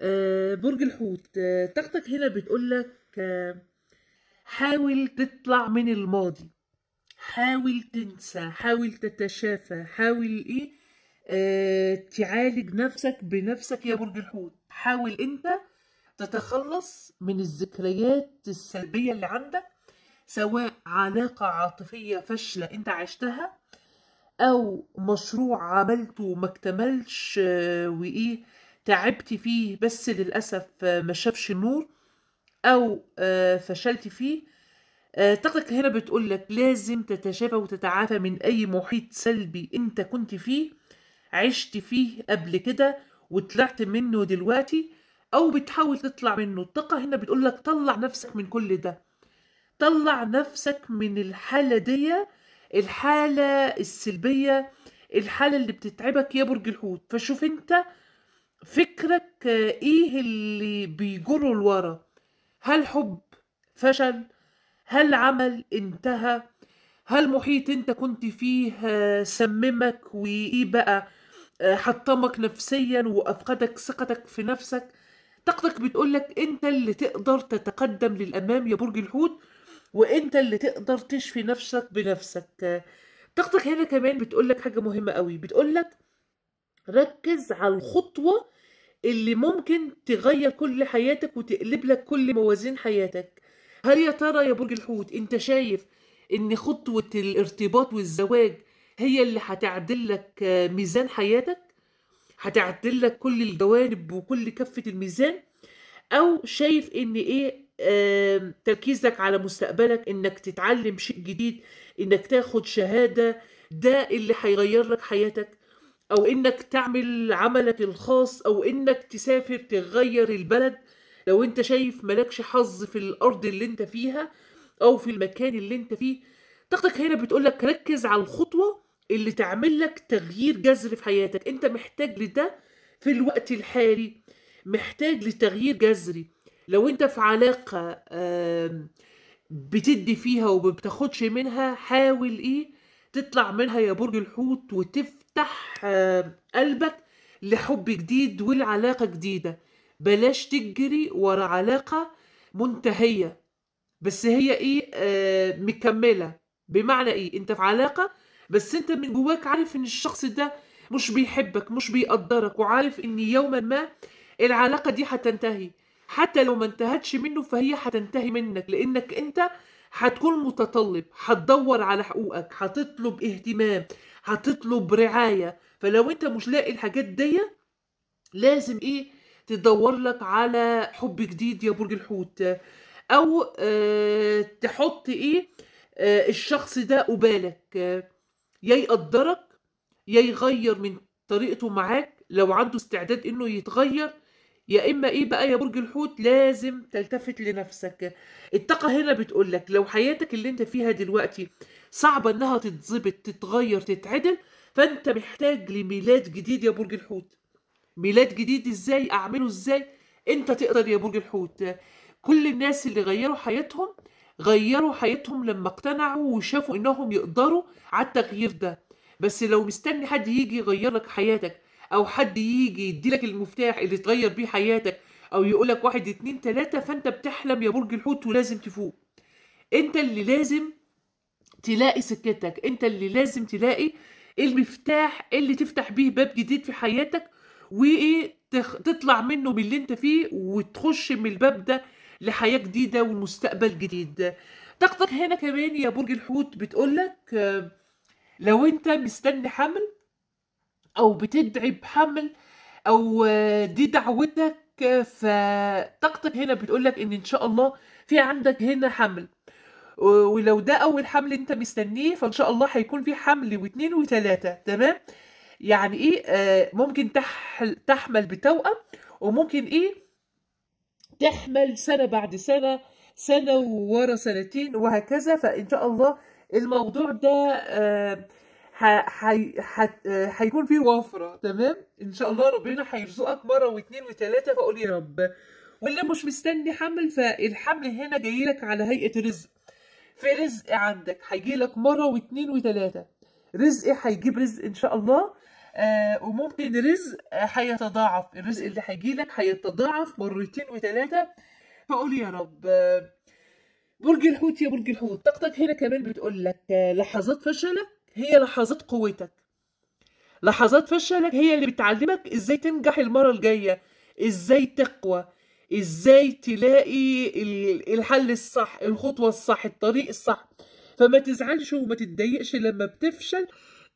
آه، برج الحوت آه، طاقتك هنا بتقول لك آه، حاول تطلع من الماضي حاول تنسى حاول تتشافى حاول ايه آه تعالج نفسك بنفسك يا برج الحوت حاول انت تتخلص من الذكريات السلبيه اللي عندك سواء علاقه عاطفيه فاشله انت عشتها او مشروع عملته وما اكتملش آه وايه تعبت فيه بس للأسف آه، ما شافش النور أو آه، فشلت فيه آه، طاقتك هنا بتقول لك لازم تتشافى وتتعافى من أي محيط سلبي أنت كنت فيه عشت فيه قبل كده وطلعت منه دلوقتي أو بتحاول تطلع منه الطاقة هنا بتقول لك طلع نفسك من كل ده طلع نفسك من الحالة دي الحالة السلبية الحالة اللي بتتعبك يا برج الحوت فشوف انت فكرك ايه اللي بيجره لورا هل حب فشل هل عمل انتهى هل محيط انت كنت فيه سممك وايه بقى حطمك نفسيا وافقدك ثقتك في نفسك طاقتك بتقولك انت اللي تقدر تتقدم للامام يا برج الحوت وانت اللي تقدر تشفي نفسك بنفسك طاقتك هنا كمان بتقولك حاجه مهمه قوي بتقولك ركز على الخطوة اللي ممكن تغير كل حياتك وتقلب لك كل موازين حياتك هل يا ترى يا برج الحوت انت شايف ان خطوة الارتباط والزواج هي اللي هتعدل لك ميزان حياتك هتعدل لك كل الجوانب وكل كفة الميزان او شايف ان ايه تركيزك على مستقبلك انك تتعلم شيء جديد انك تاخد شهادة ده اللي هيغير لك حياتك او انك تعمل عملك الخاص او انك تسافر تغير البلد لو انت شايف مالكش حظ في الارض اللي انت فيها او في المكان اللي انت فيه طاقتك هنا بتقولك ركز على الخطوه اللي تعمل لك تغيير جذري في حياتك انت محتاج لده في الوقت الحالي محتاج لتغيير جذري لو انت في علاقه بتدي فيها وبتاخدش منها حاول ايه تطلع منها يا برج الحوت وتفتح افتح آه، قلبك لحب جديد ولعلاقة جديدة بلاش تجري ورا علاقة منتهية بس هي ايه آه، مكملة بمعنى ايه انت في علاقة بس انت من جواك عارف ان الشخص ده مش بيحبك مش بيقدرك وعارف ان يوما ما العلاقة دي هتنتهي حتى لو ما انتهتش منه فهي هتنتهي منك لانك انت هتكون متطلب هتدور على حقوقك هتطلب اهتمام هتطلب رعاية فلو انت مش لاقي الحاجات دي لازم ايه تدور لك على حب جديد يا برج الحوت او اه تحط ايه اه الشخص ده قبالك يا يقدرك يا يغير من طريقته معاك لو عنده استعداد انه يتغير يا اما ايه بقى يا برج الحوت لازم تلتفت لنفسك الطاقه هنا بتقول لك لو حياتك اللي انت فيها دلوقتي صعبه انها تتظبط تتغير تتعدل فانت محتاج لميلاد جديد يا برج الحوت ميلاد جديد ازاي اعمله ازاي انت تقدر يا برج الحوت كل الناس اللي غيروا حياتهم غيروا حياتهم لما اقتنعوا وشافوا انهم يقدروا على التغيير ده بس لو مستني حد يجي يغير لك حياتك او حد يجي يديلك المفتاح اللي تغير بيه حياتك او يقولك واحد اتنين تلاتة فانت بتحلم يا برج الحوت ولازم تفوق انت اللي لازم تلاقي سكتك انت اللي لازم تلاقي المفتاح اللي تفتح بيه باب جديد في حياتك وايه تخ... تطلع منه من اللي انت فيه وتخش من الباب ده لحياة جديدة ومستقبل جديد طاقتك هنا كمان يا برج الحوت بتقولك آه، لو انت مستني حمل او بتدعي بحمل او آه، دي دعوتك آه، فطاقتك هنا بتقول لك ان ان شاء الله في عندك هنا حمل ولو ده اول حمل انت مستنيه فان شاء الله هيكون في حمل واثنين وثلاثه تمام يعني ايه آه، ممكن تحمل بتوأم وممكن ايه تحمل سنه بعد سنه سنه ورا سنتين وهكذا فان شاء الله الموضوع ده هيكون في وفره تمام ان شاء الله ربنا هيرزقك مره واثنين وثلاثه فقول يا رب واللي مش مستني حمل فالحمل هنا جاي لك على هيئه رزق في رزق عندك هيجي لك مره واثنين وثلاثه رزق هيجيب رزق ان شاء الله آه وممكن رزق هيتضاعف الرزق اللي هيجي لك هيتضاعف مرتين وثلاثه فقول يا رب برج الحوت يا برج الحوت طاقتك هنا كمان بتقول لك آه، لحظات فشلك هي لحظات قوتك لحظات فشلك هي اللي بتعلمك ازاي تنجح المره الجايه ازاي تقوى ازاي تلاقي الحل الصح الخطوه الصح الطريق الصح فما تزعلش وما تتضايقش لما بتفشل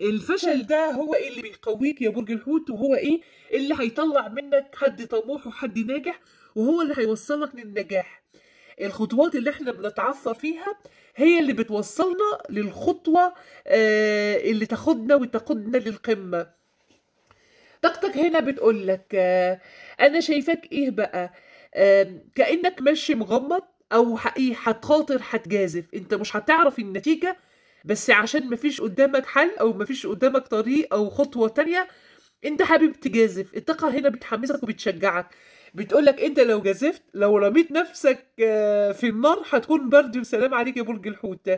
الفشل ده هو إيه اللي بيقويك يا برج الحوت وهو ايه اللي هيطلع منك حد طموح وحد ناجح وهو اللي هيوصلك للنجاح الخطوات اللي احنا بنتعثر فيها هي اللي بتوصلنا للخطوة آه، اللي تاخدنا وتاخدنا للقمة طاقتك هنا بتقول لك آه، انا شايفاك ايه بقى كأنك ماشي مغمض او حقيقي هتخاطر هتجازف انت مش هتعرف النتيجة بس عشان مفيش قدامك حل او مفيش قدامك طريق او خطوة تانية انت حابب تجازف الطاقة هنا بتحمسك وبتشجعك بتقول لك انت لو جازفت لو رميت نفسك آه، في النار هتكون برد وسلام عليك يا برج الحوت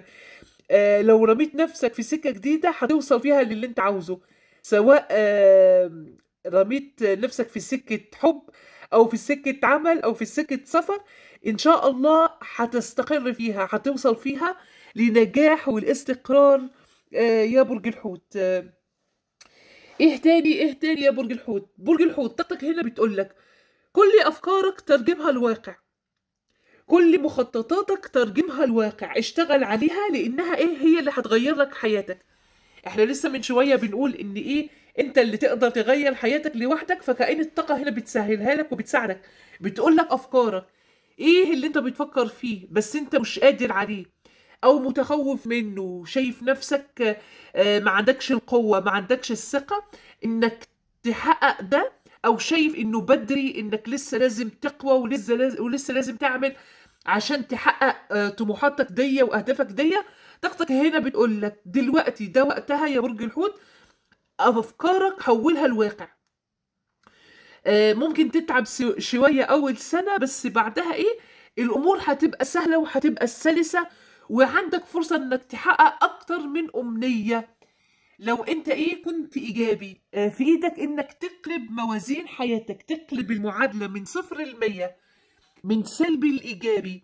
آه، لو رميت نفسك في سكه جديده هتوصل فيها للي انت عاوزه سواء آه، رميت نفسك في سكه حب او في سكه عمل او في سكه سفر ان شاء الله هتستقر فيها هتوصل فيها لنجاح والاستقرار يا برج الحوت ايه تاني ايه تاني يا برج الحوت برج الحوت طاقتك هنا بتقول لك كل أفكارك ترجمها لواقع كل مخططاتك ترجمها لواقع اشتغل عليها لأنها إيه هي اللي هتغير لك حياتك احنا لسه من شوية بنقول إن إيه انت اللي تقدر تغير حياتك لوحدك فكأن الطاقة هنا بتسهلها لك وبتساعدك بتقول لك أفكارك ايه اللي انت بتفكر فيه بس انت مش قادر عليه او متخوف منه شايف نفسك آه، ما عندكش القوة ما عندكش الثقة انك تحقق ده او شايف انه بدري انك لسه لازم تقوى ولسه لازم ولسه لازم تعمل عشان تحقق آه، طموحاتك دي واهدافك دي طاقتك هنا بتقول لك دلوقتي ده وقتها يا برج الحوت افكارك حولها لواقع آه، ممكن تتعب شويه اول سنه بس بعدها ايه الامور هتبقى سهله وهتبقى سلسه وعندك فرصه انك تحقق اكتر من امنيه لو انت ايه كنت ايجابي آه، في ايدك انك تقلب موازين حياتك تقلب المعادله من صفر المية من سلبي الايجابي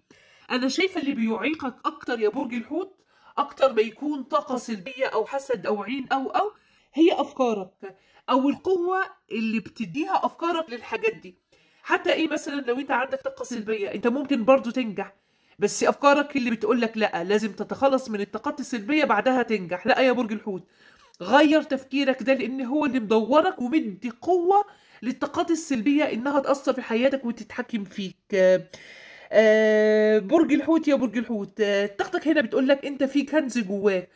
انا شايفه اللي بيعيقك اكتر يا برج الحوت اكتر ما يكون طاقه سلبيه او حسد او عين او او هي افكارك او القوه اللي بتديها افكارك للحاجات دي حتى ايه مثلا لو انت عندك طاقه سلبيه انت ممكن برضو تنجح بس افكارك اللي بتقولك لا لازم تتخلص من الطاقات السلبيه بعدها تنجح لا يا برج الحوت غير تفكيرك ده لان هو اللي مدورك ومدي قوه للطاقات السلبيه انها تاثر في حياتك وتتحكم فيك آه،, آه برج الحوت يا برج الحوت آه طاقتك هنا بتقول لك انت في كنز جواك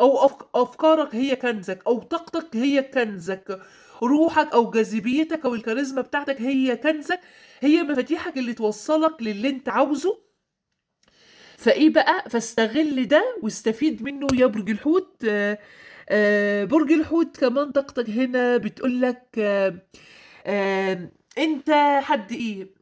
او افكارك هي كنزك او طاقتك هي كنزك روحك او جاذبيتك او الكاريزما بتاعتك هي كنزك هي مفاتيحك اللي توصلك للي انت عاوزه فايه بقى فاستغل ده واستفيد منه يا برج الحوت آه آه، برج الحوت كمان طقطق هنا بتقول لك آه، آه، انت حد ايه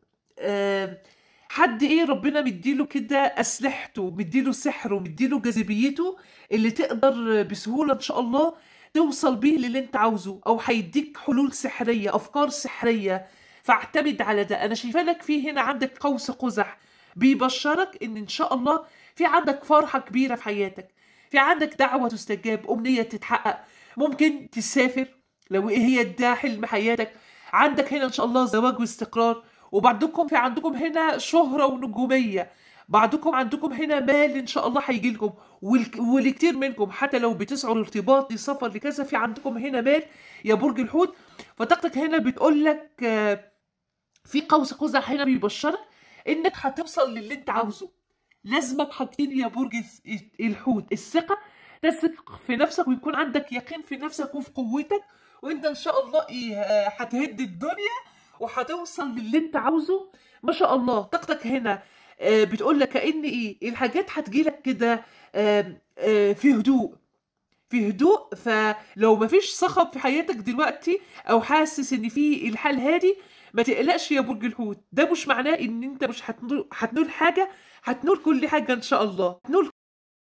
حد ايه ربنا مديله كده اسلحته مديله سحره مديله جاذبيته اللي تقدر بسهوله ان شاء الله توصل بيه للي انت عاوزه او هيديك حلول سحريه افكار سحريه فاعتمد على ده انا شايفه لك في هنا عندك قوس قزح بيبشرك ان ان شاء الله في عندك فرحه كبيره في حياتك في عندك دعوة تستجاب أمنية تتحقق ممكن تسافر لو هي الداحل حياتك عندك هنا إن شاء الله زواج واستقرار وبعدكم في عندكم هنا شهرة ونجومية بعدكم عندكم هنا مال ان شاء الله هيجي لكم والكتير منكم حتى لو بتسعوا الارتباط لسفر لكذا في عندكم هنا مال يا برج الحوت فطاقتك هنا بتقول لك آه، في قوس قزح هنا بيبشرك انك هتوصل للي انت عاوزه لازمك حاطين يا برج الحوت الثقه تثق في نفسك ويكون عندك يقين في نفسك وفي قوتك وانت ان شاء الله إيه، هتهد الدنيا وهتوصل للي انت عاوزه ما شاء الله طاقتك هنا آه، بتقول لك كأن ايه الحاجات هتجيلك كده آه، آه، في هدوء في هدوء فلو مفيش صخب في حياتك دلوقتي او حاسس ان في الحال هادي ما تقلقش يا برج الحوت ده مش معناه ان انت مش هتنول حاجه هتنول كل حاجه ان شاء الله هتنول